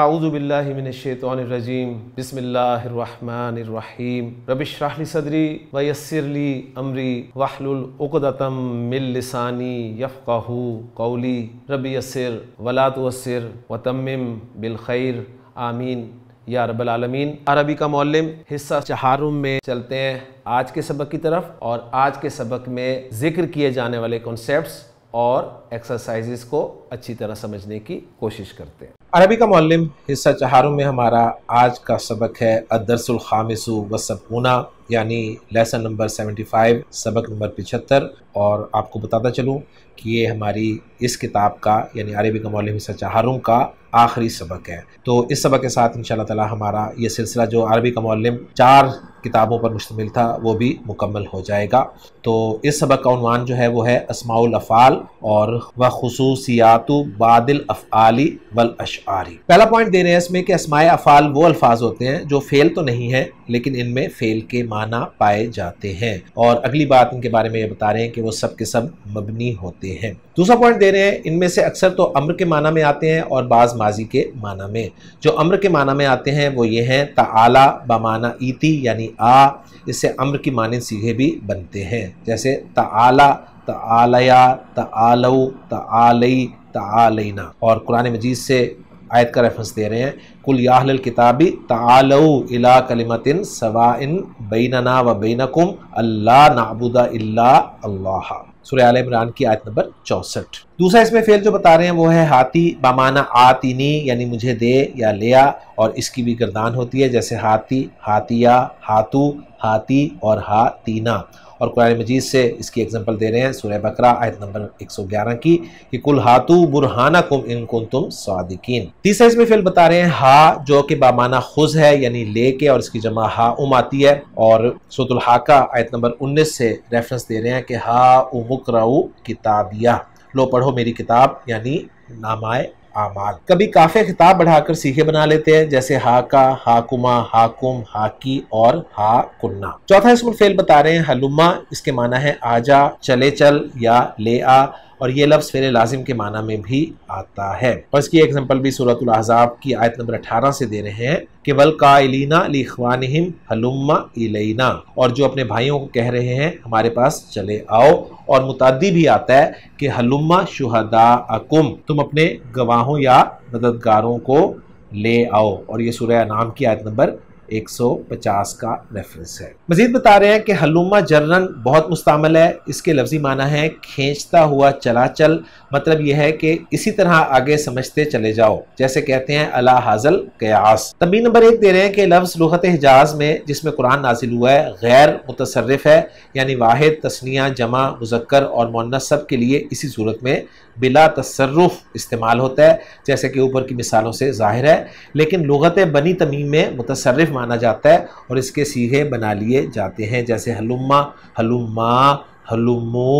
आउज़बिल्लिमिनशैतरजीम बसमीम रबिशराहली सदरी वयसरली अमरी वाहलतम मिल यफ़ाहू कौली रबी यसर वतम बिलखैर आमीन या रबालमीन अरबी का मौलम हिस्सा चहारुम में चलते हैं आज के सबक की तरफ और आज के सबक में जिक्र किए जाने वाले कॉन्सेप्ट और एक्सरसाइजेस को अच्छी तरह समझने की कोशिश करते हैं अरबी का मौलम हिस्सा चहारों में हमारा आज का सबक है अदरसुल खामिसु व सबूना यानी लेसन नंबर 75 सबक नंबर 75 और आपको बताता चलूँ कि ये हमारी इस किताब का यानी अरबी का मौलम हिस्सा चहारों का आखिरी सबक है तो इस सबक के साथ इन ताला हमारा ये सिलसिला जो अरबी का मौलम चार किताबों पर मुश्तमिल था वो भी मुकम्मल हो जाएगा तो इस सबक का उनवान जो है वो है असमाउल अफ़ाल और व खसूसियात बादल अफ़ाली वल अशारी पहला पॉइंट दे रहे हैं इसमें कि असमाय अफ़ाल वो अल्फाज होते हैं जो फ़ेल तो नहीं है लेकिन इनमें फ़ेल के माना पाए जाते हैं और अगली बात इनके बारे में ये बता रहे हैं कि वो सब के सब मबनी होते हैं दूसरा पॉइंट दे रहे हैं इनमें से अक्सर तो अम्र के माना में आते हैं और बाज़ माजी के माना में जो अम्र के माना में आते हैं वो ये हैं आला बमाना ईति यानी आ इससे अम्र की माने सीधे भी बनते हैं जैसे आला आलऊ त आलई त आलना और कुरान मजीद से आयत का रेफरेंस दे रहे हैं कुल याहल किताबी आलऊ इला कलिमतिन सवाइन बैनना व बैनकुम अल्लाह नाबुदा अल्लाह सुरयाल इमरान की आयत नंबर चौसठ दूसरा इसमें फेल जो बता रहे हैं वो है हाथी बामाना आतीनी यानी मुझे दे या लिया और इसकी भी गर्दान होती है जैसे हाथी हाथिया हाथू हाथी और हातीना और कुरान मजीद से इसकी एग्जाम्पल दे रहे हैं सूर्य बकरा आयत नंबर 111 की कि कुल हातु बुरहाना कुम इन कुन तुम सादिकीन तीसरा इसमें फिल बता रहे हैं हा जो कि बामाना खुज है यानी ले के और इसकी जमा हा उम आती है और सतुल हाका आयत नंबर उन्नीस से रेफरेंस दे रहे हैं कि हा उमुक किताबिया लो पढ़ो मेरी किताब यानी नामाए आमाल कभी काफे खिताब बढ़ाकर सीखे बना लेते हैं जैसे हाका हाकुमा हाकुम हाकी और हा कुन्ना चौथा इसमें फेल बता रहे हैं हलुमा इसके माना है आजा चले चल या ले आ और ये लफ्ज़ फेरे लाजिम के माना में भी आता है और इसकी एग्जाम्पल भी सूरत की आयत नंबर अठारह से दे रहे हैं कि वल कालीना लिखवान हलुमा इलेना और जो अपने भाइयों को कह रहे हैं हमारे पास चले आओ और मुतादी भी आता है कि हलुमा शुहदा अकुम तुम अपने गवाहों या मददगारों को ले आओ और ये सूर्य नाम की आयत नंबर 150 का रेफरेंस है मजीद बता रहे हैं कि हलुमा जर्रन बहुत मुस्तमल है इसके लफ्जी माना है खींचता हुआ चला चल मतलब यह है कि इसी तरह आगे समझते चले जाओ जैसे कहते हैं अला हाजल कयास तमीन नंबर एक दे रहे हैं कि लफ्ज़ लुगत हिजाज में जिसमें कुरान नाजिल हुआ है गैर मुतसरफ है यानी वाहिद तस्निया जमा मुजक्कर और मुन्नस सब के लिए इसी सूरत में बिला तसरफ इस्तेमाल होता है जैसे कि ऊपर की मिसालों से ज़ाहिर है लेकिन लुगत बनी तमीम में मुतसरफ माना जाता है और इसके सीधे बना लिए जाते हैं जैसे हलुमा हलुमा हलुमो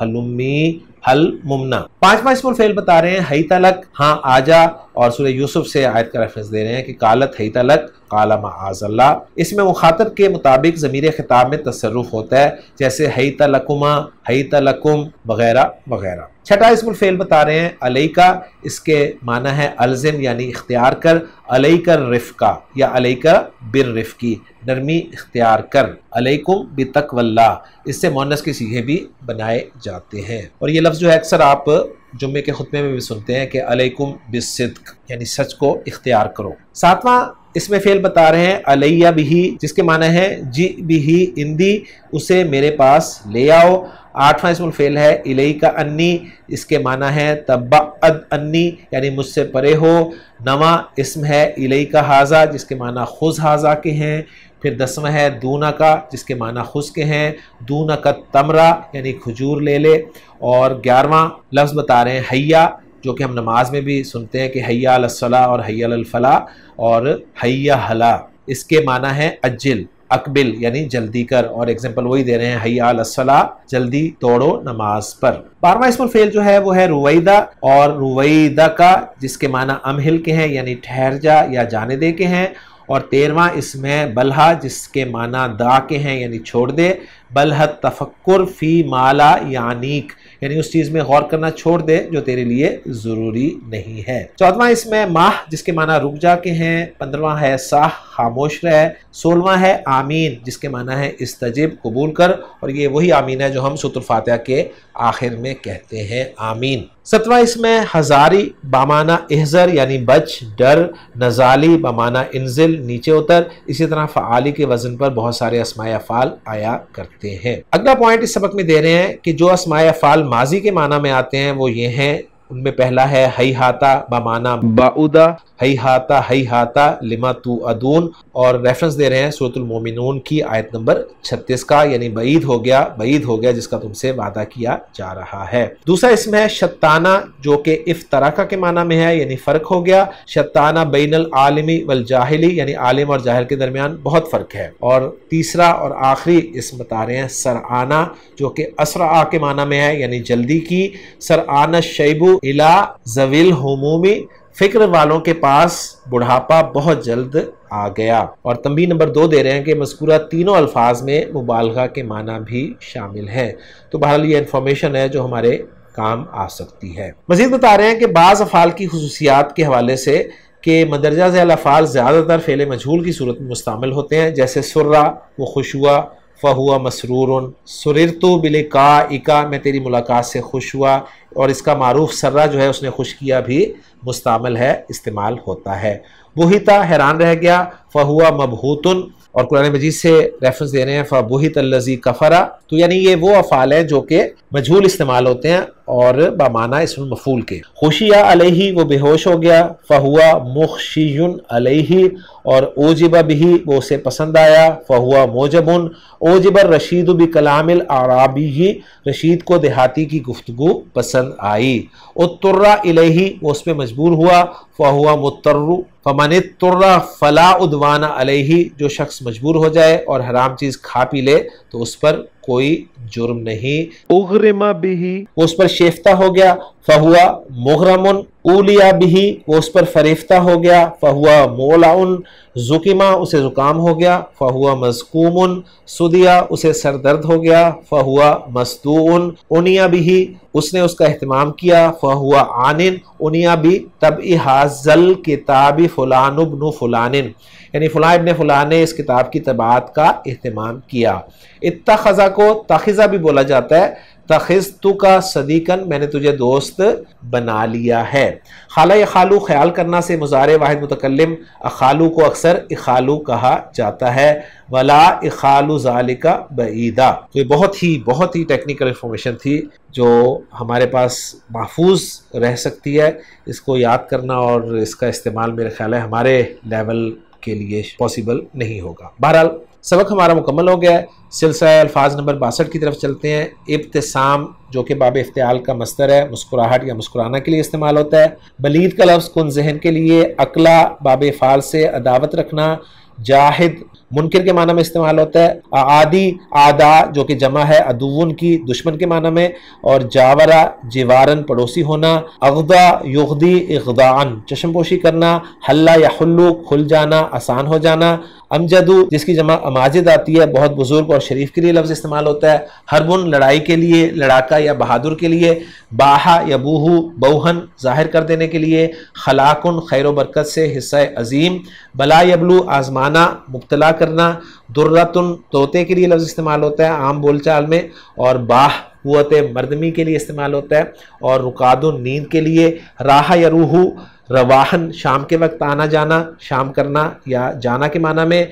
हलुमी हल मुमना पांचवा इसमुल फेल बता रहे हैं हई तलक हाँ आजा और सूर्य यूसुफ से आयत का रेफरेंस दे रहे हैं कि कालत हई तलक काला माजल्ला इसमें मुखातब के मुताबिक ज़मीर खिताब में तसरुफ होता है जैसे हई तलकुमा हई तलकुम वगैरह वगैरह छठा इसमुल फेल बता रहे हैं अलई का इसके माना है अल्जिम यानी इख्तियार कर अलई कर रिफ का या अलई का बिर रिफ की नरमी इख्तियार कर अलैकुम बितक वल्ला इससे मोनस के सीहे भी बनाए जाते हैं और ये लफ्ज़ जो है अक्सर आप जुम्मे के खुतबे में भी सुनते हैं कि अलैकुम बिसदक यानी सच को इख्तियार करो सातवां इसमें फेल बता रहे हैं अलैया बिही जिसके माना है जी बिही इंदी उसे मेरे पास ले आओ आठवां इसमें फेल है इलेही का अन्नी इसके माना है तब्बा अद अन्नी यानी मुझसे परे हो नवा इसम है इलेही का हाजा जिसके माना खुज हाजा के हैं फिर दसवा है दूना का जिसके माना खुश के हैं दूना का तमरा यानी खजूर ले ले और ग्यारहवा लफ्ज़ बता रहे हैं हैया जो कि हम नमाज में भी सुनते हैं कि हैया अलसला और हैया अलफला और हैया हला इसके माना है अज्जिल अकबिल यानी जल्दी कर और एग्जाम्पल वही दे रहे हैं हयाल असला जल्दी तोड़ो नमाज पर बारवा इसमें फेल जो है वो है रुवैदा और रुवैदा का जिसके माना अमहिल के हैं यानी ठहर जा या जाने दे के हैं और तेरवा इसमें बलहा जिसके माना दा के हैं यानी छोड़ दे बलह तफक्र फी माला यानीक यानी उस चीज में गौर करना छोड़ दे जो तेरे लिए जरूरी नहीं है चौदवा इसमें माह जिसके माना रुक जाके हैं पंद्रवा है साह खामोश रह सोलवा है आमीन जिसके माना है तजिब कबूल कर और ये वही आमीन है जो हम सुतुल फातह के आखिर में कहते हैं आमीन सतवा इसमें हजारी बामाना एहजर यानी बच डर नजाली बामाना इंजिल नीचे उतर इसी तरह फ़ाली के वजन पर बहुत सारे असमाय अफ़ाल आया करते हैं अगला पॉइंट इस सबक में दे रहे हैं कि जो असमाय अफ़ाल माजी के माना में आते हैं वो ये हैं उनमें पहला है हई हाता बामाना बाउदा हई हाता हई हाता लिमा तू अदून और रेफरेंस दे रहे हैं सूरतुल मोमिनून की आयत नंबर 36 का यानी बईद हो गया बईद हो गया जिसका तुमसे वादा किया जा रहा है दूसरा इसमें है शताना जो कि तराका के माना में है यानी फ़र्क हो गया शताना बैनल आलमी वल जाहली यानी आलिम और जाहिल के दरमियान बहुत फ़र्क है और तीसरा और आखिरी इसमें बता रहे हैं सर आना जो कि असरा के माना में है यानी जल्दी की सर आना शैबू इला जवील होमूमी फिक्र वालों के पास बुढ़ापा बहुत जल्द आ गया और तंबी नंबर दो दे रहे हैं कि मस्कुरा तीनों अल्फाज में मुबालगा के माना भी शामिल हैं तो बहरहाल ये इन्फॉर्मेशन है जो हमारे काम आ सकती है मजीद बता रहे हैं कि बाज़ अफ़ाल की खसूसियात के हवाले से कि मंदरजा ज़ैल अफ़ाल ज़्यादातर फेले मजहूल की सूरत में मुस्तमिल होते हैं जैसे सुर्रा व खुशुआ फ़हुआ मसरूर सुरर तो बिले का इका मैं तेरी मुलाकात से खुश हुआ और इसका मरूफ सर्रा जो है उसने खुश किया भी मुस्तमल है इस्तेमाल होता है बुहिता हैरान रह गया फ़हुआ मबहूतन और कुरान मजीद से रेफरेंस दे रहे हैं फ़बुहित लजी कफ़रा तो यानी ये वो अफ़ाल हैं जो कि मजहूल इस्तेमाल होते हैं और बामाना इसम मफूल के खुशिया अलही वो बेहोश हो गया फ़हुआ मुखशियुन अलही और ओजिबा भी वो उसे पसंद आया फ़हुआ मोजबन ओजिबर रशीद भी कलामिल आराबी ही रशीद को देहाती की गुफ्तु पसंद आई उत्तर्रा अलही वो उस पर मजबूर हुआ फ़हुआ मुतर्रु फमन तुर्रा फ़ला उदवाना अलही जो शख्स मजबूर हो जाए और हराम चीज़ खा पी ले तो उस पर कोई जुर्म नहीं उग्रिमा भी उस पर शेफता हो गया फ़हुआ मुहरम उलिया बिही वो उस पर फरीफ्ता हो गया फ़हुआ मोलाउन जुकिमा उसे ज़ुकाम हो गया फ़हुआ मजकूम सुदिया उसे सरदर्द हो गया फ़हुआ मस्तून उनिया बिही उसने उसका अहतमाम किया फ़हुआ आनिन उनिया भी तब हाजल किताबी बन फ़लानिन यानी फ़लाँ इबन फ़लाँ ने इस किताब की तबात का अहतमाम किया खजा को तखज़ा भी बोला जाता है तखिज का सदीकन मैंने तुझे दोस्त बना लिया है खाला खालू ख्याल करना से मुजार वाहिद मुतकलम अखालू को अक्सर इखालू कहा जाता है वला इखालू जालिका बईदा तो ये बहुत ही बहुत ही टेक्निकल इन्फॉर्मेशन थी जो हमारे पास महफूज रह सकती है इसको याद करना और इसका इस्तेमाल मेरे ख्याल है हमारे लेवल आपके लिए पॉसिबल नहीं होगा बहरहाल सबक हमारा मुकम्मल हो गया है सिलसिला अल्फाज नंबर बासठ की तरफ चलते हैं इब्तसाम जो कि बाब इफ्तियाल का मस्तर है मुस्कुराहट या मुस्कुराना के लिए इस्तेमाल होता है बलीद का लफ्ज़ कन जहन के लिए अकला बाब फ़ाल से अदावत रखना जाहिद मुनकर के माना में इस्तेमाल होता है आदि आदा जो कि जमा है अदुवन की दुश्मन के माना में और जावरा जिवारन पड़ोसी होना अगदा युगदी इगदान चशमपोशी करना हल्ला या हल्लू खुल जाना आसान हो जाना अमजदू जिसकी जमा अमाजिद आती है बहुत बुजुर्ग और शरीफ के लिए लफ्ज़ इस्तेमाल होता है हरबुन लड़ाई के लिए लड़ाका या बहादुर के लिए बाहा या बूहू बहुन जाहिर कर देने के लिए खलाकुन खैर बरकत से हिस्सा अजीम बला यबलू आजमाना मुबतला करना दुर्रतन तोते के लिए लफ्ज़ इस्तेमाल होता है आम बोलचाल में और बाह कुत मर्दमी के लिए इस्तेमाल होता है और रुकादुन नींद के लिए राह या रूहू रवाहन शाम के वक्त आना जाना शाम करना या जाना के माना में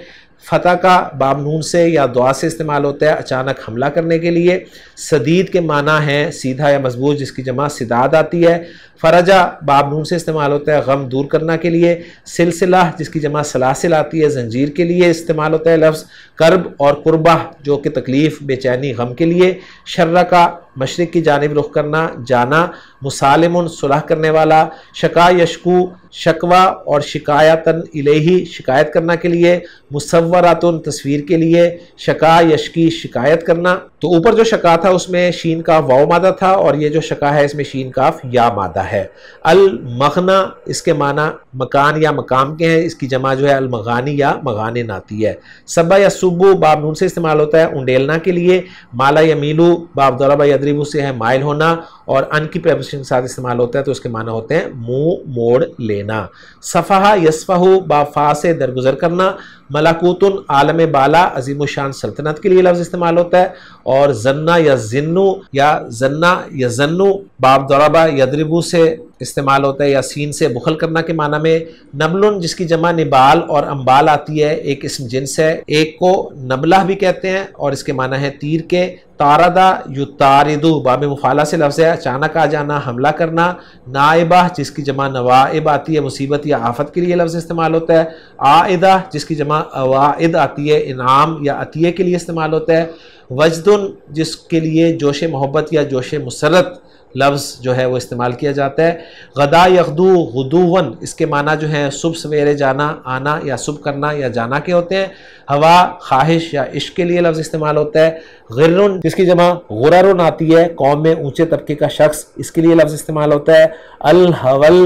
फ़तेह का नून से या दुआ से इस्तेमाल होता है अचानक हमला करने के लिए सदीद के माना है सीधा या मजबूत जिसकी जमा सिदाद आती है फ़रजा बाब नून से इस्तेमाल होता है गम दूर करना के लिए सिलसिला जिसकी जमा सलासिल आती है जंजीर के लिए इस्तेमाल होता है लफ्ज़ कर्ब और कुर्बा जो कि तकलीफ़ बेचैनी गम के लिए शर्र का मशरक़ की जानब रुख करना जाना मुसालम सुलह करने वाला शका यशकू शकवा और शिकायतन इलेही शिकायत करना के लिए मुसवरातन तस्वीर के लिए शका यशकी शिकायत करना तो ऊपर जो शका था उसमें शीन का वाओ मादा था और ये जो शका है इसमें शीन काफ या मादा है है अल मखना इसके माना मकान या मकाम के हैं इसकी जमा जो है अल मगानी या मगाने नाती है सबा या सुबू बाब नून से इस्तेमाल होता है उंडेलना के लिए माला या मीलू बाब दौराबा यदरीबू से है माइल होना और अन की प्रेपरेशन के साथ इस्तेमाल होता है तो इसके माना होते हैं मुंह मोड़ लेना सफ़ा यसफ़ाहू बाब फा से दरगुजर करना मलाकूत आलम बाला अजीम शान सल्तनत के लिए लफ्ज़ इस्तेमाल होता है और जन्ना या जन्नु या जन्ना या जन्नु बाब दौराबा यदरिबू से इस्तेमाल होता है या सीन से बुखल करना के माना में नबलुन जिसकी जमा निबाल और अम्बाल आती है एक इसम जिन्स है एक को नबला भी कहते हैं और इसके माना है तीर के तारदा यु तारदु बाब मुफाला से लफ्ज़ है अचानक आ जाना हमला करना नाइबा जिसकी जमा नवाइब आती है मुसीबत या आफत के लिए लफ्ज़ इस्तेमाल होता है आदा जिसकी जमा अवाद आती है इनाम या अतिये के लिए इस्तेमाल होता है वजदुन जिसके लिए जोश मोहब्बत या जोश मसरत लफ्ज़ जो है वो इस्तेमाल किया जाता है गदा यखदू गदूवन इसके माना जो है सुबह सवेरे जाना आना या सुबह करना या जाना के होते हैं हवा ख्वाहिश या इश्क के लिए लफ्ज़ इस्तेमाल होता है गर्रुन जिसकी जमा गुररुन आती है कौम में ऊँचे तबके का शख्स इसके लिए लफ्ज़ इस्तेमाल होता है अल हवल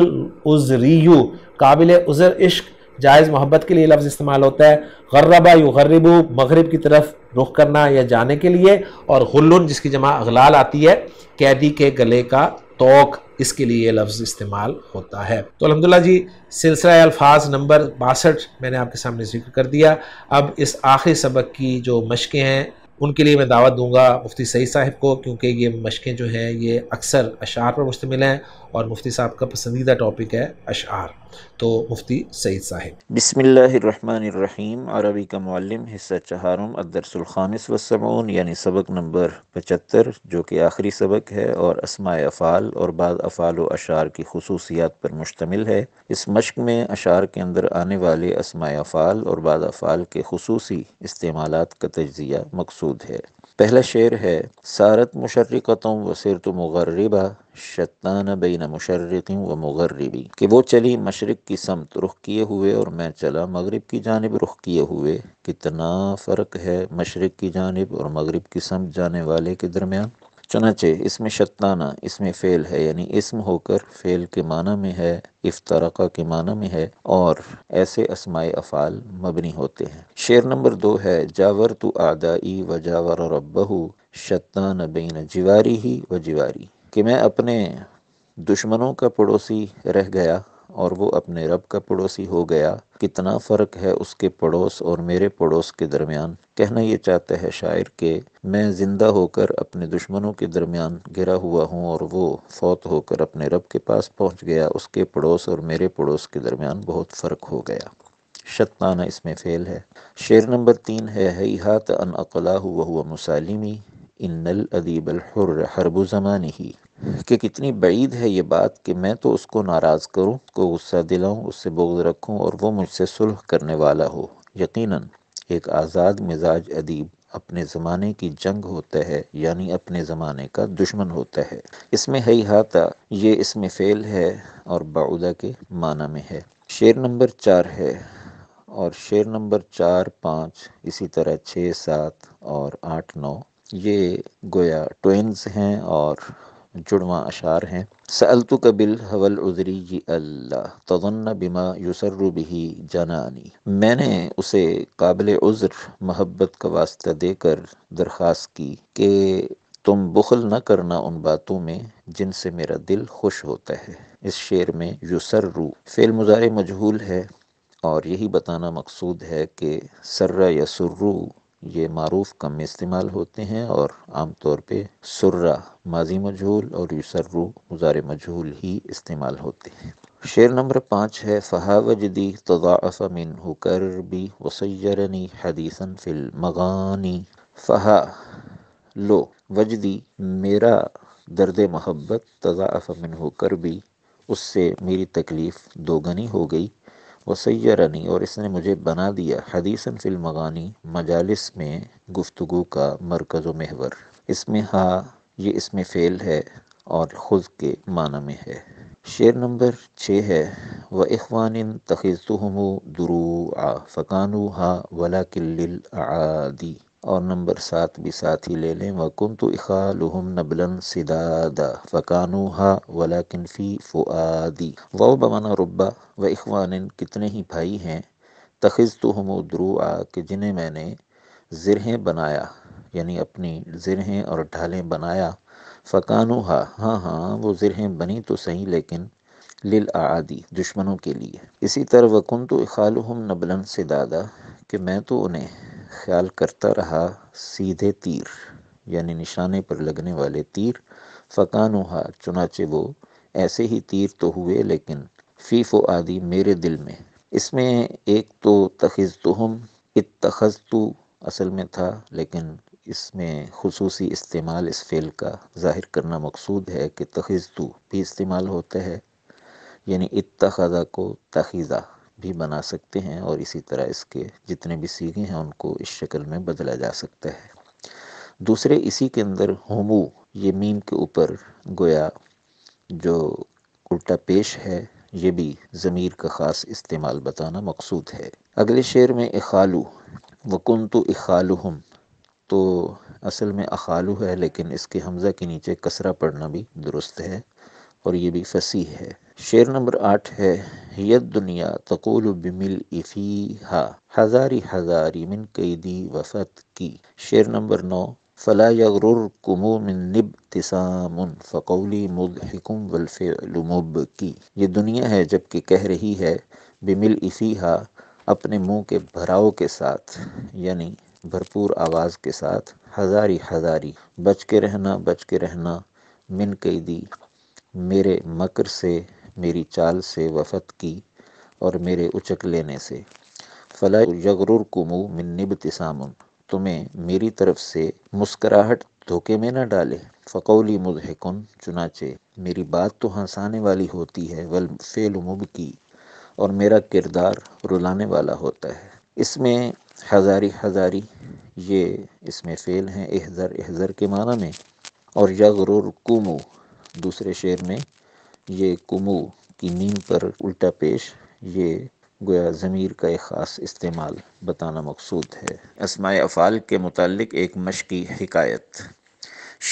उजरीयू काबिल उज़र इश्क जायज़ मोहब्बत के लिए लफ्ज़ इस्तेमाल होता है गर्रबा यू गर्रबू मगरब की तरफ रुख करना या जाने के लिए और गुल्लुन जिसकी जमा अगलाल आती है कैदी के गले का तोक इसके लिए ये लफ्ज़ इस्तेमाल होता है तो अलहमदिल्ला जी सिलसिला अल्फाज नंबर बासठ मैंने आपके सामने जिक्र कर दिया अब इस आखिरी सबक की जो मशक़ें हैं उनके लिए मैं दावत दूंगा मुफ्ती सईद साहिब को क्योंकि ये मशक़ें जो हैं ये अक्सर अशार पर मुश्तमिल हैं और मुफ्ती साहब का पसंदीदा टॉपिक है अशार तो मुफ्ती सईद साहब बिसमीम अरबी का मौलम हिस्सा चहारम अदरसुलखामिस वसमून यानी सबक नंबर पचहत्तर जो कि आखिरी सबक है और असमा अफ़ाल और बाद अफ़ाल व अशार की खसूसियात पर मुश्तमिल है इस मश्क में अशार के अंदर आने वाले असमा अफ़ाल और बाद अफ़ाल के खसूसी इस्तेमाल का तजिया मकसूद है पहला शेर है सारत व वसरत मगरबा शतान बिन मुशर्रक़ व मगरबी कि वो चली मशरक़ की समत रुख किए हुए और मैं चला मगरब की जानब रुख किए हुए कितना फ़र्क है मशरक़ की जानब और मगरब की समत जाने वाले के दरमियान चनाचे इसमें शताना इसमें फ़ेल है यानी इसम होकर फ़ेल के माना में है इफ्तरका के माना में है और ऐसे असमाय अफ़ाल मबनी होते हैं शेर नंबर दो है जावर तो आदाई व जावर रबहू शतान बिन जिवारी ही व जिवारी कि मैं अपने दुश्मनों का पड़ोसी रह गया और वो अपने रब का पड़ोसी हो गया कितना फ़र्क है उसके पड़ोस और मेरे पड़ोस के दरमियान कहना ये चाहता है शायर के मैं ज़िंदा होकर अपने दुश्मनों के दरमियान घिरा हुआ हूँ और वो फौत होकर अपने रब के पास पहुँच गया उसके पड़ोस और मेरे पड़ोस के दरमियान बहुत फ़र्क हो गया शतमाना इसमें फेल है शेर नंबर तीन है हई हाथ अन अकला हुआ हुआ मुसालिमी इन्नल अदीब अलहर हरब ज़मानी ही कि कितनी بعید है ये बात कि मैं तो उसको नाराज़ करूँ को गुस्सा दिलाऊँ उससे बोग रखूँ और वो मुझसे सुलह करने वाला हो यकीनन एक आज़ाद मिजाज अदीब अपने ज़माने की जंग होता है यानी अपने ज़माने का दुश्मन होता है इसमें हई हाथा ये इसमें फ़ेल है और बाउदा के माना में है शेर नंबर चार है और शेर नंबर चार पाँच इसी तरह छः सात और आठ नौ ये गोया ट्वेंस हैं और जुड़वा अशार हैं सल्तु कबिल हवल उजरी जी अल्लाह तगन्ना बिमा युसर बिही जनानी मैंने उसे काबिल उज़्र मोहब्बत का वास्ता देकर दरख्वास्त की कि तुम बुखल न करना उन बातों में जिनसे मेरा दिल खुश होता है इस शेर में युसर रू फेल मुजार मजहूल है और यही बताना मकसूद है कि सर्रा सुर्रू ये मरूफ कम इस्तेमाल होते हैं और आमतौर पर सुर्रा माजी मजहूल और यूसर्रू मुजार मजहूल ही इस्तेमाल होते हैं शेर नंबर पाँच है फ़हावजदी तदाफ़ मिन हुकर भी वसैरनी हदीसन फिल मगानी फ़हा लो वजदी मेरा दर्द मोहब्बत तदाफ़ मिन होकर भी उससे मेरी तकलीफ़ दोगनी हो गई वसैरनी और इसने मुझे बना दिया हदीसन फिल मगानी मजालस में गुफ्तु का मरकज़ महवर इसमें हा ये इसमें फ़ेल है और खुद के माना में है शेर नंबर छः है व इखवान तखिज़ुहम दुरू आ फ़कानु हा वला किल आदि और नंबर सात भी साथ ही ले लें वकुन तो इखालहम नबलन सिदादा फ़कानू हा वलाकिन फ़ी फ़ुआदी वाओ बमाना रुब्बा व इखवान कितने ही भाई हैं तखिज़ तो हम द्रुआ कि जिन्हें मैंने ज़रहें बनाया यानी अपनी ज़रहें और ढालें बनाया फ़कानू हा हाँ हाँ वो ज़रहें बनी तो सही लेकिन लिल आदि दुश्मनों के लिए इसी तरह वकुन तो इखालहम नबलन सिदादा कि मैं तो उन्हें ख्याल करता रहा सीधे तीर यानी निशाने पर लगने वाले तीर फ़कान चुनाचे वो ऐसे ही तीर तो हुए लेकिन फीफो आदि मेरे दिल में इसमें एक तो तखज़ तहम इतखज़ तो असल में था लेकिन इसमें खसूसी इस्तेमाल इस फेल का ज़ाहिर करना मकसूद है कि तखज़ तो भी इस्तेमाल होता है यानी इतखज़ा को तखीज़ा भी बना सकते हैं और इसी तरह इसके जितने भी सीगे हैं उनको इस शक्ल में बदला जा सकता है दूसरे इसी के अंदर होमू ये मीम के ऊपर गोया जो उल्टा पेश है ये भी ज़मीर का ख़ास इस्तेमाल बताना मकसूद है अगले शेर में इखालू वकुन तो इखालू हम तो असल में अखालू है लेकिन इसके हमज़ा के नीचे कसरा पड़ना भी दुरुस्त है और ये भी फसी है शेर नंबर आठ है यद दुनिया तकोल बिमिल इसी हा हजारी हजारी मिन कैदी वसत की शेर नंबर नौ फला यगरुर कुमु मिन निब तिसामुन फ़कौली हिकुम वल्फे लुमुब की ये दुनिया है जबकि कह रही है बिमिल इसी हा अपने मुंह के भराव के साथ यानी भरपूर आवाज़ के साथ हजारी हजारी बच के रहना बच के रहना मिन कैदी मेरे मकर से मेरी चाल से वफत की और मेरे उचक लेने से फ़ला यगरुर कुमु निब तिसामुन तुम्हें मेरी तरफ से मुस्कराहट धोखे में न डाले फ़कौली मुजहकुन चुनाचे मेरी बात तो हंसाने वाली होती है वल फेल मुब की और मेरा किरदार रुलाने वाला होता है इसमें हज़ारी हज़ारी ये इसमें फ़ेल हैं एहज़र एहज़र के माना में और यगरुर कुमु दूसरे शेर में ये कुमु की मीम पर उल्टा पेश ये गोया ज़मीर का एक ख़ास इस्तेमाल बताना मकसूद है असमाय अफ़ाल के मतलब एक मशक़ी हकायत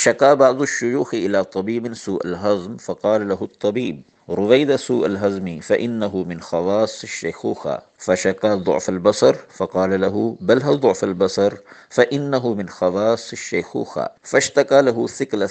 शका बाज़ुशयूख अला तबीबिन सूलहज़म फ़क़ार लहुतबीब रुवैद सूलहज़मी फ़िन खवास शेखुख़ा फ़शका ज़फ़लबसर फ़क़ाल लहू बलह ज़फ़लबसर फ़िन मिन खवास शेखूखा फ़शतका लहू सिकल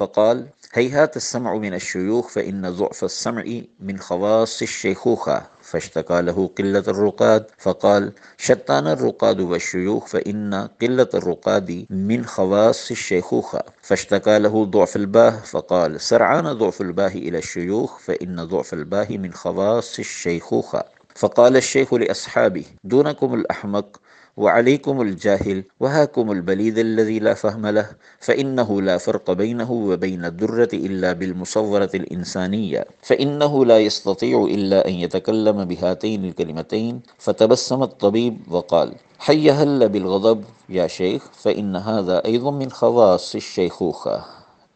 फ़क़ाल هيهات السمع من الشيوخ فإن ضعف السمع من خواص الشيخوخة فاشتكى له قلة الرقاد فقال شتان الرقاد والشيوخ فإن قلة الرقاد من خواص الشيخوخة فاشتكى له ضعف الباه فقال سرعان ضعف الباه إلى الشيوخ فإن ضعف الباه من خواص الشيخوخة فقال الشيخ لأصحابه دونكم الأحمق وعليكم الجاهل وهاكم البليد الذي لا فهم له فإنه لا فرق بينه وبين الدرة إلا بالمصورة الإنسانية فإنه لا يستطيع إلا أن يتكلم بهاتين الكلمتين فتبسم الطبيب وقال حي هل بالغضب يا شيخ فإن هذا أيضا من خواص الشيخوخة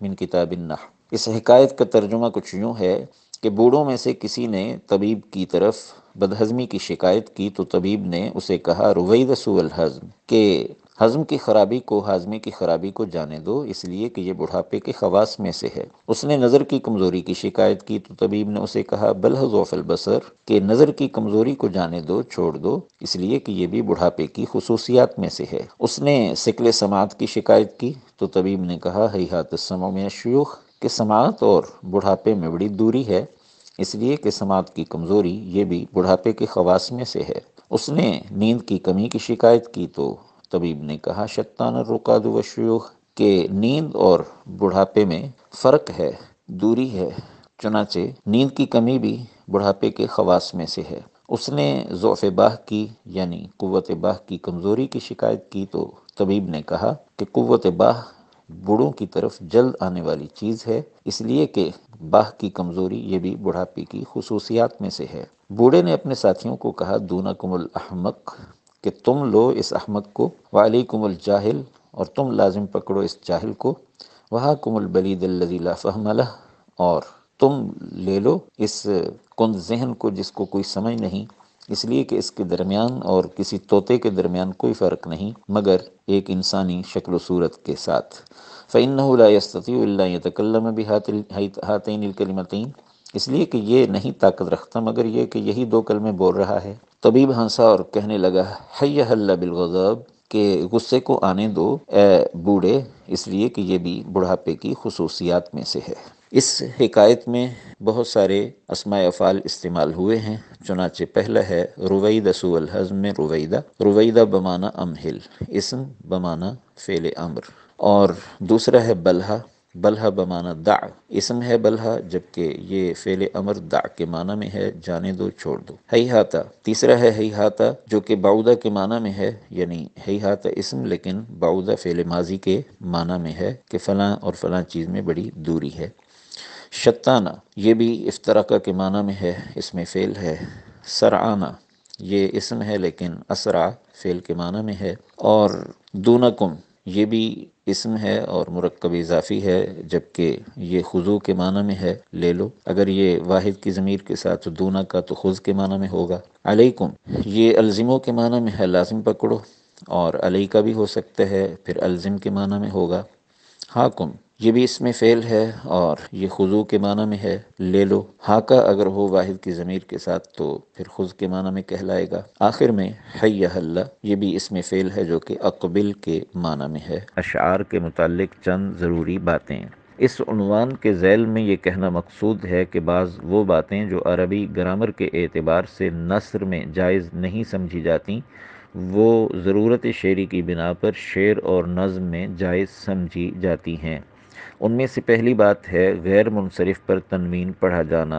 من كتاب النحو اس حكاية کا ترجمہ کچھ یوں ہے کہ بوڑوں میں سے کسی نے طبیب کی طرف बदहज़मी की शिकायत की तो तबीब ने उसे कहा रुवैद सूअल हज़म के हज़म की खराबी को हाजमे की खराबी को जाने दो इसलिए कि यह बुढ़ापे के खवास में से है उसने नज़र की कमज़ोरी की शिकायत की तो तबीब ने उसे कहा बलहजोफल बसर के नज़र की कमज़ोरी को जाने दो छोड़ दो इसलिए कि यह भी बुढ़ापे की खसूसियात में से है उसने सिकल समात की शिकायत की तो तबीब ने कहा हई हाथ में शयूख के समात और बुढ़ापे में बड़ी दूरी है इसलिए कि समाज की कमज़ोरी ये भी बुढ़ापे के खवास में से है उसने नींद की कमी की शिकायत की तो तबीब ने कहा शक्तान रुकाद वशयोग के नींद और बुढ़ापे में फ़र्क है दूरी है चुनाचे नींद की कमी भी बुढ़ापे के खवास में से है उसने ज़ोफ़ बाह की यानी कुत बाह की कमज़ोरी की शिकायत की तो तबीब ने कहा कि कुत बाह बूढ़ों की तरफ जल्द आने वाली चीज़ है इसलिए कि बाह की कमज़ोरी ये भी बुढ़ापे की खसूसियात में से है बूढ़े ने अपने साथियों को कहा दूना कुमल अहमक कि तुम लो इस अहमक को वाली कुमल जाहिल और तुम लाजिम पकड़ो इस जाहिल को वहा कुमल बली दिल्ला फ़हमला और तुम ले लो इस कुंद जहन को जिसको कोई समझ नहीं इसलिए कि इसके दरमियान और किसी तोते के दरमियान कोई फ़र्क नहीं मगर एक इंसानी शक्ल सूरत के साथ तकल्लम भी हातिन कलमतिन इसलिए कि ये नहीं ताकत रखता मगर ये कि यही दो कलमें बोल रहा है तबीब हंसा और कहने लगा हैया हल्ला बिलगज़ब के गुस्से को आने दो ए बूढ़े इसलिए कि ये भी बुढ़ापे की खसूसियात में से है इस हिकायत में बहुत सारे असमा अफ़ाल इस्तेमाल हुए हैं चुनाचे पहला है रुवैदा सुअल हज़म में रुवैदा रुवैदा बमाना अमहिल इसम बमाना फ़ेल अम्र और दूसरा है बल्हा बल्हा बमाना दा इसम है बल्हा जबकि ये फ़ेल अमर दा के माना में है जाने दो छोड़ दो हई हाथा तीसरा है हई हाथा जो कि बाउदा के माना में है यानी हई हाथा इसम लेकिन बाउदा फ़ेल माजी के माना में है कि फला और फला चीज़ में बड़ी दूरी है शताना ये भी इफ्तरका के माना में है इसमें फ़ेल है सराना ये इसम है लेकिन असरा फ़ेल के माना में है और दूनकुम ये भी इसम है और मरकब इजाफ़ी है जबकि ये खुजू के माना में है ले लो अगर ये वाहिद की ज़मीर के साथ दूना का तो खुज के माना में होगा अलैकुम ये अलजिमों के माना में है लाजिम पकड़ो और अलई का भी हो सकता है फिर अलजिम के माना में होगा हाकुम ये भी इसमें फ़ेल है और ये खुजू के माना में है ले लो हाका अगर हो वाहिद की ज़मीर के साथ तो फिर खुज के माना में कहलाएगा आखिर में हैया हल्ला ये भी इसमें फ़ेल है जो कि अकबिल के माना में है अशार के मुतालिक चंद ज़रूरी बातें इस उनवान के जैल में ये कहना मकसूद है कि बाज़ वो बातें जो अरबी ग्रामर के एतबार से नसर में जायज़ नहीं समझी जाती वो ज़रूरत शेरी की बिना पर शेर और नज़म में जायज़ समझी जाती हैं उनमें से पहली बात है गैर मुनसरफ पर तनवीन पढ़ा जाना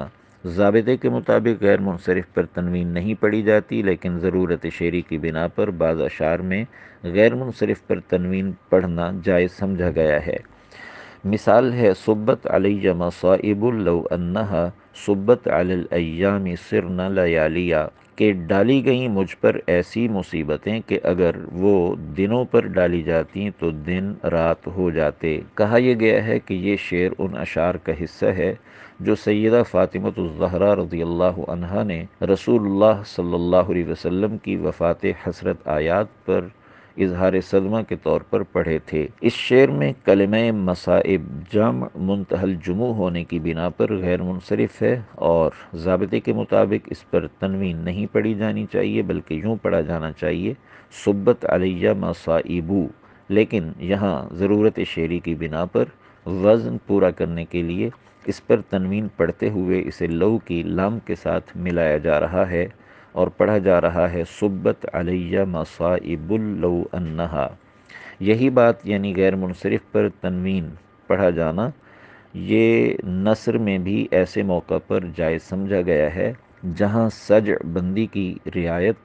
जबते के मुताबिक गैर मुनसरफ पर तनवीन नहीं पढ़ी जाती लेकिन ज़रूरत शेरी की बिना पर बाद अशार में गैर मुनसरफ पर तनवीन पढ़ना जायज़ समझा गया है मिसाल है सुब्बत अलैया मसाइबुल्लव अन्ना सुब्बत अलैयाम सिरना लयालिया कि डाली गई मुझ पर ऐसी मुसीबतें कि अगर वो दिनों पर डाली जाती तो दिन रात हो जाते कहा यह गया है कि ये शेर उन अशार का हिस्सा है जो सैदा फ़ातिमतज़हरा रदी अल्लाह ने रसूल सल्ला अलैहि की वफ़ात हसरत आयात पर इजहार सदमा के तौर पर पढ़े थे इस शेर में कलम मसाइब जम मुंतहल जमू होने की बिना पर गैर मुनसरफ है और जबते के मुताबिक इस पर तनवीन नहीं पढ़ी जानी चाहिए बल्कि यूँ पढ़ा जाना चाहिए सुब्बत अलिया मसाइबू लेकिन यहाँ ज़रूरत शेरी की बिना पर वज़न पूरा करने के लिए इस पर तनवीन पढ़ते हुए इसे लहू की लाम के साथ मिलाया जा रहा है और पढ़ा जा रहा है सुब्बत अलैया मसाइबुल्लऊ यही बात यानी गैर मुनसरफ पर तनवीन पढ़ा जाना ये नसर में भी ऐसे मौका पर जायज़ समझा गया है जहाँ सज बंदी की रियायत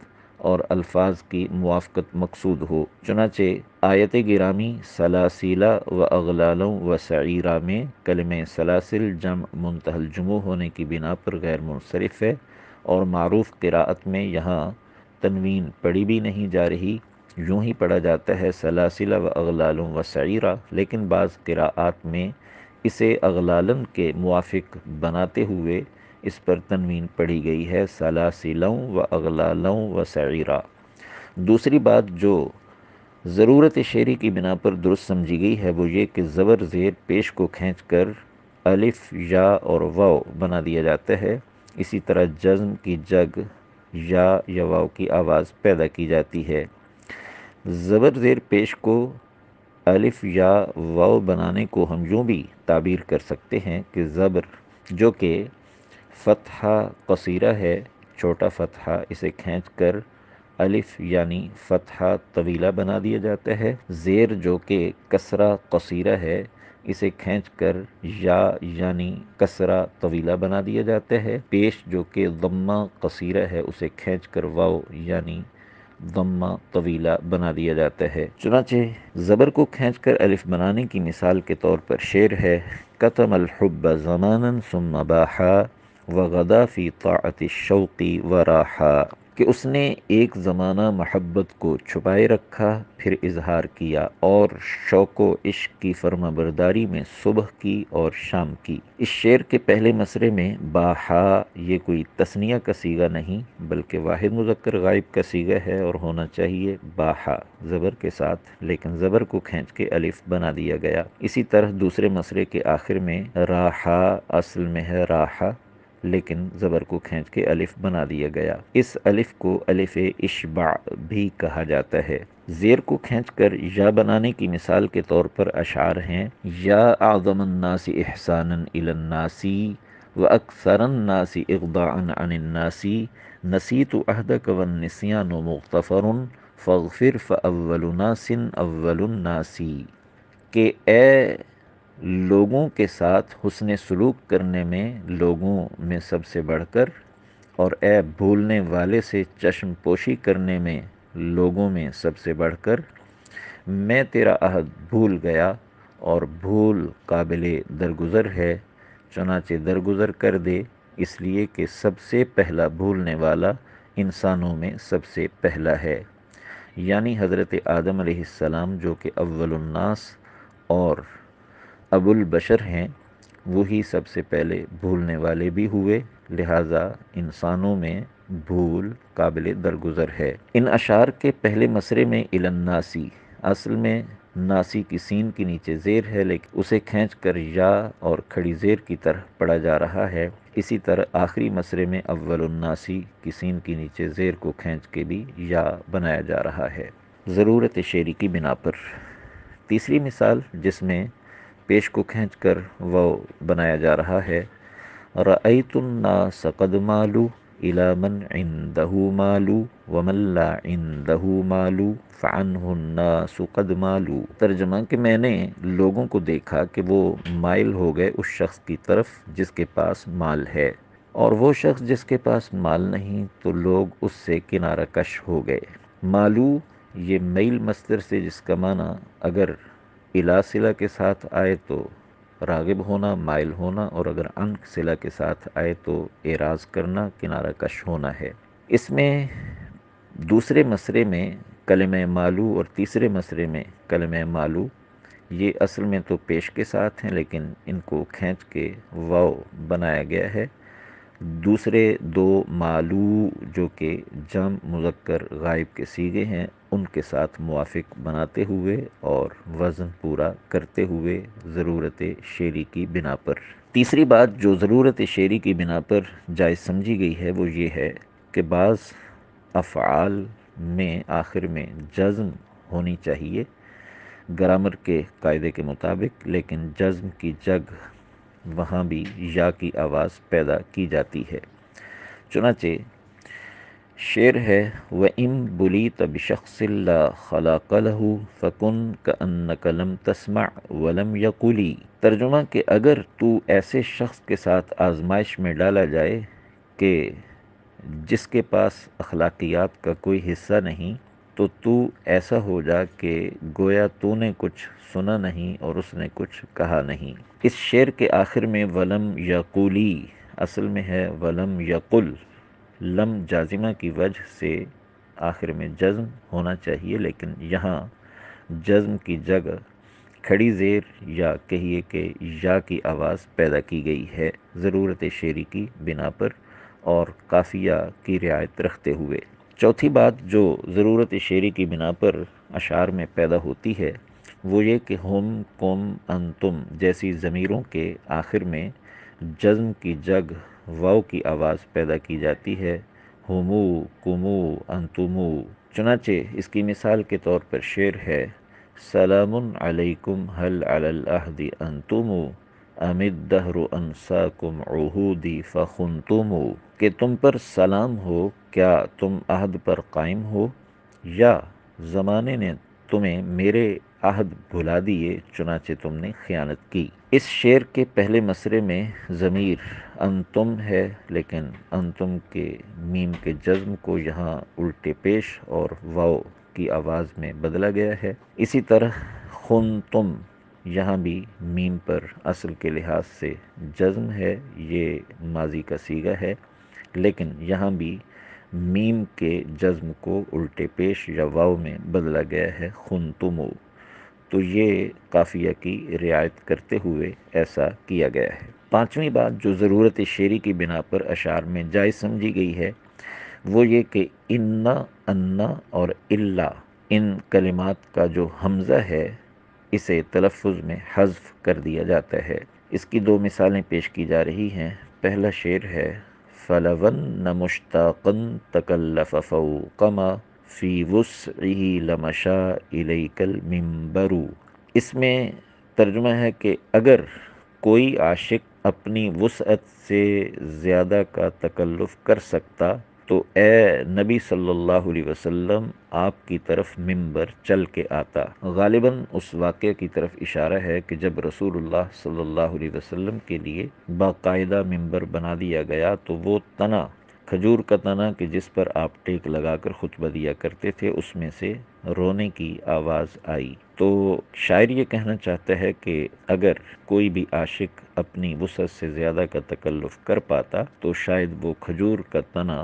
और अल्फाज की मुआफ़त मकसूद हो चुनाचे आयत गिरामी सलासीला व अगलालों व सईरा में कलम सलासिल जम मुंतहल जुमू होने की बिना पर गैर मुनसरफ है और मरूफ़ किरात में यहाँ तनवीन पढ़ी भी नहीं जा रही यूँ ही पढ़ा जाता है सलासिला व अगलाल व सरा लेकिन बाज़ किरात में इसे अगलालन के मुआफ़ बनाते हुए इस पर तनवीन पढ़ी गई है सलासिलों व अगलालों व सरा दूसरी बात जो ज़रूरत शेरी की बिना पर दुरुस्त समझी गई है वो ये कि ज़बर ज़ेर पेश को खींच कर अलिफ या और वाओ बना दिया जाता है इसी तरह जज्म की जग या या की आवाज़ पैदा की जाती है ज़बर ज़ेर पेश को अलिफ या वाव बनाने को हम यूँ भी ताबीर कर सकते हैं कि ज़बर जो कि फतहा कसीरा है छोटा फतहा इसे खींच कर अलिफ यानी फतहा तवीला बना दिया जाता है ज़ेर जो कि कसरा कसीरा है इसे खींचकर या यानी कसरा तवीला बना दिया जाता है पेश जो कि दम्मा कसीरा है उसे खींचकर वाओ यानी दम्मा तवीला बना दिया जाता है चुनाचे ज़बर को खींचकर अलिफ बनाने की मिसाल के तौर पर शेर है कतम अलहब जमानन सुम्मा बाहा व फ़ी ताअत शौक़ी व राहा कि उसने एक ज़माना महब्बत को छुपाए रखा फिर इजहार किया और शौक़ इश्क की फर्मा बरदारी में सुबह की और शाम की इस शेर के पहले मसरे में बाहा ये कोई तस्निया का सीगा नहीं बल्कि वाहिद मुजक्कर गायब का सीगा है और होना चाहिए बाहा ज़बर के साथ लेकिन ज़बर को खींच के अलिफ बना दिया गया इसी तरह दूसरे मसरे के आखिर में राहा असल में है राहा लेकिन ज़बर को खींच के अलिफ बना दिया गया इस अलिफ को अलिफ इशबा भी कहा जाता है जेर को खींच कर या बनाने की मिसाल के तौर पर अशार हैं या आज़मन्नासी एहसान इलन्नासी व अक्सरन्नासी अगदानासी नसीत अहद कवन नो मुख्तफ़र फ़िर फ़अवलनासिन अवलनासी के ए लोगों के साथ हुसन सलूक करने में लोगों में सबसे बढ़कर और ऐब भूलने वाले से चश्म पोशी करने में लोगों में सबसे बढ़कर मैं तेरा अहद भूल गया और भूल काबिल दरगुज़र है चनाचे दरगुज़र कर दे इसलिए कि सबसे पहला भूलने वाला इंसानों में सबसे पहला है यानी हज़रत आदम सलाम जो कि अव्वलनास और अबुल बशर हैं वही सबसे पहले भूलने वाले भी हुए लिहाजा इंसानों में भूल काबिल दरगुजर है इन अशार के पहले मसरे में इलन्नासी नासी असल में नासी की सीन के नीचे जेर है लेकिन उसे खींच कर या और खड़ी जेर की तरह पढ़ा जा रहा है इसी तरह आखिरी मसरे में अव्वलनासी की सीन के नीचे जेर को खींच के भी या बनाया जा रहा है ज़रूरत शेरी की बिना पर तीसरी मिसाल जिसमें पेश को खींच कर वह बनाया जा रहा है रईतुन्ना सकद मालू इलामन दहू मालू वमल्ला दहू मालू फान हन्ना सुकद मालू तर्जमा कि मैंने लोगों को देखा कि वो माइल हो गए उस शख्स की तरफ जिसके पास माल है और वो शख्स जिसके पास माल नहीं तो लोग उससे किनारा कश हो गए मालू ये मेल मस्तर से जिसका माना अगर इलासिला के साथ आए तो रागिब होना माइल होना और अगर अंक सिला के साथ आए तो एराज करना किनारा कश होना है इसमें दूसरे मसरे में कलम मालू और तीसरे मसरे में कलम मालू ये असल में तो पेश के साथ हैं लेकिन इनको खींच के वाओ बनाया गया है दूसरे दो मालू जो कि जम मुजक्कर गायब के सीगे हैं उनके साथ मुआफ़ बनाते हुए और वज़न पूरा करते हुए ज़रूरत शेरी की बिना पर तीसरी बात जो ज़रूरत शेरी की बिना पर जायज़ समझी गई है वो ये है कि बाज़ अफ़ाल में आखिर में जज्म होनी चाहिए ग्रामर के कायदे के मुताबिक लेकिन जज्म की जगह वहाँ भी या की आवाज़ पैदा की जाती है चुनाचे शेर है व इम बुली तब शख्सिल्ला खलाकलहू फ़कुन कन्न कलम तस्मा वलम यकुली तर्जुमा के अगर तू ऐसे शख्स के साथ आजमाइश में डाला जाए कि जिसके पास अखलाकियात का कोई हिस्सा नहीं तो तू ऐसा हो जा कि गोया तूने कुछ सुना नहीं और उसने कुछ कहा नहीं इस शेर के आखिर में वलम यकुली असल में है वलम यकुल लम जाजिमा की वजह से आखिर में जज्म होना चाहिए लेकिन यहाँ जज्म की जगह खड़ी जेर या कहिए कि या की आवाज़ पैदा की गई है ज़रूरत शेरी की बिना पर और काफिया की रियायत रखते हुए चौथी बात जो ज़रूरत शेरी की बिना पर अशार में पैदा होती है वो ये कि हम कुम अंतुम जैसी ज़मीरों के आखिर में जज्म की जगह वाव की आवाज़ पैदा की जाती है होमो कुमो अंतुमो चुनाचे इसकी मिसाल के तौर पर शेर है सलाम अलैकुम हल अलहदी अंतुमो अमित दहर अनसाकुम ओहूदी फ़ुन तुमो के तुम पर सलाम हो क्या तुम अहद पर कायम हो या ज़माने ने तुम्हें मेरे अहद भुला दिए चुनाचे तुमने ख़यानत की इस शेर के पहले मसरे में ज़मीर अंतुम है लेकिन अंतुम के मीम के जज्म को यहाँ उल्टे पेश और वाओ की आवाज़ में बदला गया है इसी तरह खुन तुम यहाँ भी मीम पर असल के लिहाज से जज्म है ये माजी का सीगा है लेकिन यहाँ भी मीम के जज्म को उल्टे पेश या वाओ में बदला गया है खुन तुमो तो ये काफ़िया की रियायत करते हुए ऐसा किया गया है पांचवी बात जो ज़रूरत शेरी की बिना पर अशार में जायज़ समझी गई है वो ये कि इन्ना अन्ना और इल्ला इन कलिमात का जो हमज़ा है इसे तलफ़ में हज़्फ कर दिया जाता है इसकी दो मिसालें पेश की जा रही हैं पहला शेर है फलवन न मुश्ताक़न तकल्लफ़ कमा फ़ी वसही लमशा इलेकल मिम्बरू इसमें तर्जमा है कि अगर कोई आशिक अपनी वसअत से ज़्यादा का तकल्लुफ़ कर सकता तो ए नबी सल्लल्लाहु अलैहि वसल्लम आपकी तरफ मिंबर चल के आता गालिबा उस वाक़े की तरफ इशारा है कि जब रसूलुल्लाह सल्लल्लाहु अलैहि वसल्लम के लिए बाकायदा मिंबर बना दिया गया तो वो तना खजूर का तना कि जिस पर आप टेक लगाकर खुतबा दिया करते थे उसमें से रोने की आवाज़ आई तो शायर ये कहना चाहता है कि अगर कोई भी आशिक अपनी वसत से ज़्यादा का तकल्लुफ़ कर पाता तो शायद वो खजूर का तना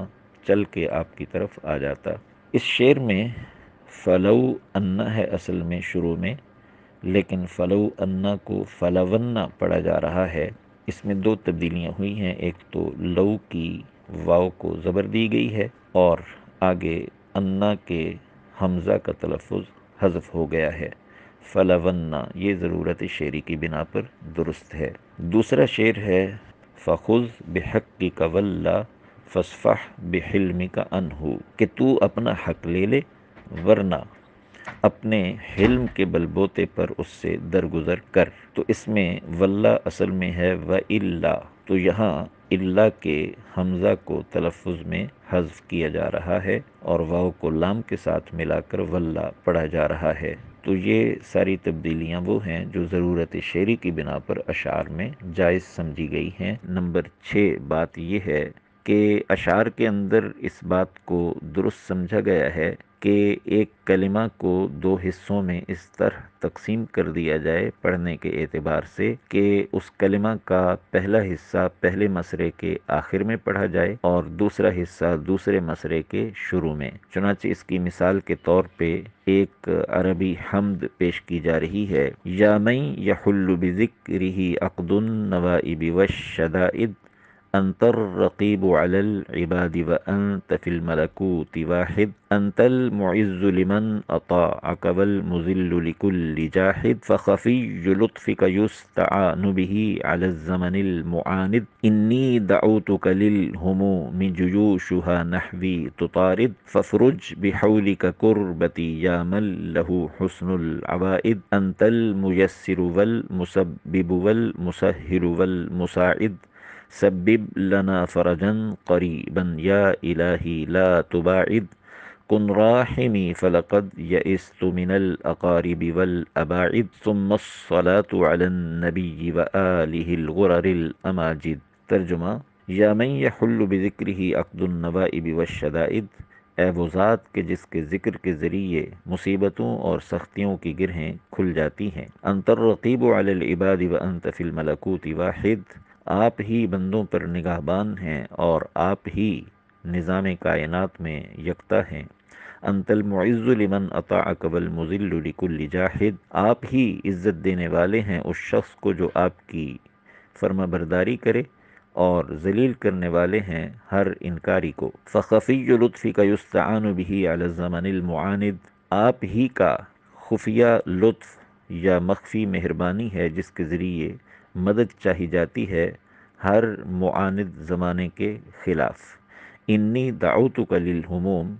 चल के आपकी तरफ आ जाता इस शेर में फ़लऊ अन्ना है असल में शुरू में लेकिन फ़लऊ अन्ना को फ़लवन्ना पढ़ा जा रहा है इसमें दो तब्दीलियाँ हुई हैं एक तो लऊ की वाव को ज़बर दी गई है और आगे अन्ना के हमज़ा का तलफ़ हज़फ हो गया है फलावन्ना ये ज़रूरत शेरी की बिना पर दुरुस्त है दूसरा शेर है फ़ुज़ बेहक की कवल्ला फसफ़ बेहिल्मी का अन हो कि तू अपना हक ले ले वरना अपने हिल्म के बलबोते पर उससे दरगुजर कर तो इसमें वल्ला असल में है व इल्ला तो यहाँ इल्ला के हमज़ा को तलफ़ में हजफ किया जा रहा है और वाह को लाम के साथ मिलाकर वल्ला पढ़ा जा रहा है तो ये सारी तब्दीलियाँ वो हैं जो ज़रूरत शेरी की बिना पर अशार में जायज़ समझी गई हैं नंबर छः बात यह है कि अशार के अंदर इस बात को दुरुस्त समझा गया है के एक कलिमा को दो हिस्सों में इस तरह तकसीम कर दिया जाए पढ़ने के एतबार से कि उस कलिमा का पहला हिस्सा पहले मसरे के आखिर में पढ़ा जाए और दूसरा हिस्सा दूसरे मसरे के शुरू में चुनाचे इसकी मिसाल के तौर पे एक अरबी हमद पेश की जा रही है या मई बिजिक्र ही अकदुन नवाइबी शदाइद أنت الرقيب على العباد وأنت في الملكوت واحد أنت المعز لمن أطاعك والمذل لكل جاحد فخفي لطفك يستعان به على الزمن المعاند إني دعوتك للهموم جيوشها نحبي تطارد فافرج بحولك كربتي يا من له حسن العبائد أنت الميسر والمسبب والمسهل والمساعد सब्बिब लना फ़रजन करीबन या इलाही ला तुबाइद कुन राहिमी फ़लक़द यस्तु मिनल अकारिब वल अबाइद सुम्मस्सलातु अलन नबी व आलिहिल गुररिल अमाजिद तर्जुमा या मैं यहुल्लु बिज़िक्रिही अक़दुन नवाइब वशदाइद ए वो ज़ात के जिसके ज़िक्र के ज़रिए मुसीबतों और सख्तियों की गिरहें खुल जाती हैं अंतर रकीब अलबाद व अंतफिल मलकूत वाहिद आप ही बंदों पर निगाहबान हैं और आप ही निज़ाम कायनात में यकता हैं अंतल मुआज़ुलमन अता कबल मुजिलकुल जाहिद आप ही इज़्ज़त देने वाले हैं उस शख्स को जो आपकी फर्माबरदारी करे और जलील करने वाले हैं हर इनकारी को फ़खफ़ी लुफ़ी का युस्तान भी अलज़मनमानद आप ही का खुफिया लुत्फ़ या मख्फी मेहरबानी है जिसके ज़रिए मदद चाही जाती है हर मुआनद ज़माने के ख़िलाफ़ इन्नी दाऊत कलिलहमूम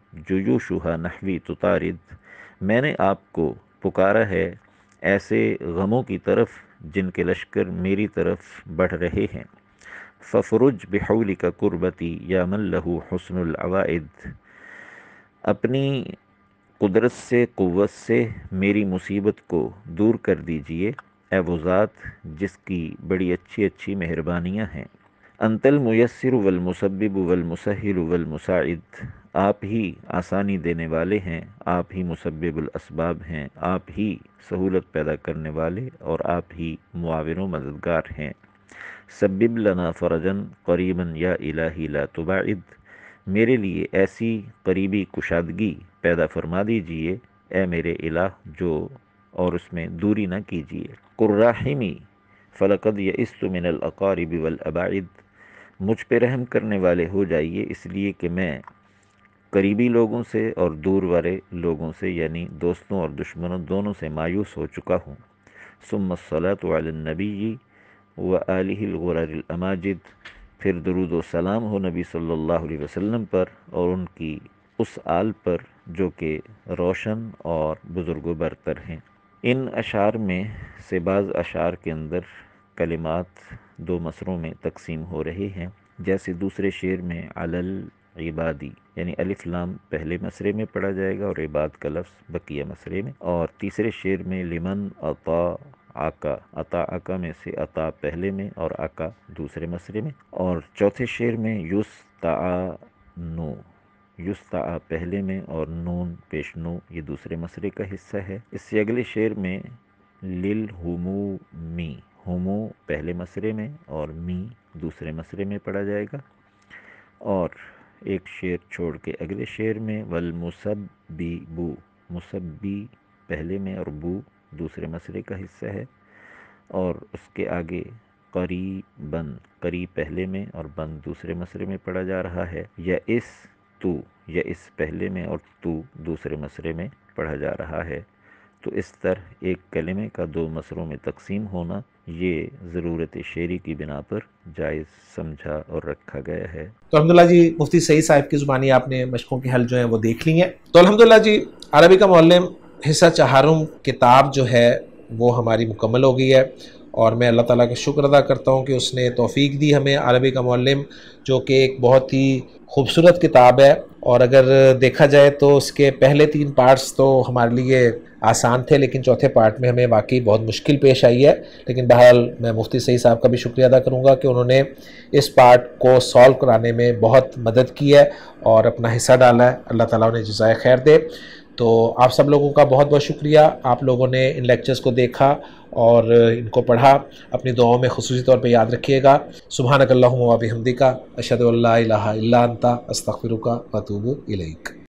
शुहा नहवी तुतारद मैंने आपको पुकारा है ऐसे गमों की तरफ जिनके लश्कर मेरी तरफ बढ़ रहे हैं फ़फरुज बिहौली का कुर्बती या मल्लहू हसनवाद अपनी कुदरत से क़वत से मेरी मुसीबत को दूर कर दीजिए है जिसकी बड़ी अच्छी अच्छी मेहरबानियाँ हैं अंतल मुयसर वलमसब वलमसहर वलमसाइद आप ही आसानी देने वाले हैं आप ही मुसब्बुलसबाब हैं आप ही सहूलत पैदा करने वाले और आप ही मुआवन मददगार हैं सब्बिब फ़रजन करीबन या इलाही ला तुबाइद मेरे लिए ऐसी करीबी कुशादगी पैदा फरमा दीजिए ए मेरे इलाह जो और उसमें दूरी ना कीजिए कुर्राहिमी फ़लकद या इसमिनल अकारिब अबाइद मुझ पर रहम करने वाले हो जाइए इसलिए कि मैं करीबी लोगों से और दूर वाले लोगों से यानी दोस्तों और दुश्मनों दोनों से मायूस हो चुका हूँ सुमसलात वालनबी व आलगुरमाजिद फिर दरुद सलाम हो नबी सल्लल्लाहु अलैहि वसल्लम पर और उनकी उस आल पर जो कि रोशन और बुज़ुर्ग बरतर हैं इन अशार में से बाज़ अशार के अंदर कलिमात दो मसरों में तकसीम हो रहे हैं जैसे दूसरे शेर में अलल इबादी यानी अलिफ लाम पहले मसरे में पढ़ा जाएगा और इबाद का लफ्ज़ बकिया मसरे में और तीसरे शेर में लिमन अता आका अता आका में से अता पहले में और आका दूसरे मसरे में और चौथे शेर में युस ता नो युस्ता पहले में और नून पेशनो ये दूसरे मसरे का हिस्सा है इससे अगले शेर में लिल हुमू मी हुमो पहले मसरे में और मी दूसरे मसरे में पढ़ा जाएगा और एक शेर छोड़ के अगले शेर में वल मुसब्बी बू मुसब्बी पहले में और बू दूसरे मसरे का हिस्सा है और उसके आगे बंद करी पहले में और बंद दूसरे मसरे में पढ़ा जा रहा है या इस तू या इस पहले में और तू दूसरे मसरे में पढ़ा जा रहा है तो इस तरह एक कलमे का दो मसरों में तकसीम होना ये ज़रूरत शेरी की बिना पर जायज़ समझा और रखा गया है तो अलहमदिल्ला जी मुफ्ती सही साहब की ज़ुबानी आपने मशक़ों के हल जो हैं वो देख ली हैं तो अलहमदिल्ला जी अरबी का मौलम हिस्सा चहारुम किताब जो है वो हमारी मुकम्मल हो गई है और मैं अल्लाह ताला का शुक्र अदा करता हूँ कि उसने तौफीक दी हमें अरबी का मौलम जो कि एक बहुत ही खूबसूरत किताब है और अगर देखा जाए तो उसके पहले तीन पार्ट्स तो हमारे लिए आसान थे लेकिन चौथे पार्ट में हमें वाकई बहुत मुश्किल पेश आई है लेकिन बहरहाल मैं मुफ्ती सही साहब का भी शुक्रिया अदा करूँगा कि उन्होंने इस पार्ट को सॉल्व कराने में बहुत मदद की है और अपना हिस्सा डाला है अल्लाह ताला उन्हें जजाय खैर दे तो आप सब लोगों का बहुत बहुत शुक्रिया आप लोगों ने इन लेक्चर्स को देखा और इनको पढ़ा अपनी दुआओं में खसूस तौर पर याद रखिएगा सुबह नकल्ला हमदी का अशद अंता अस्तफ़िर का वतूब इलेक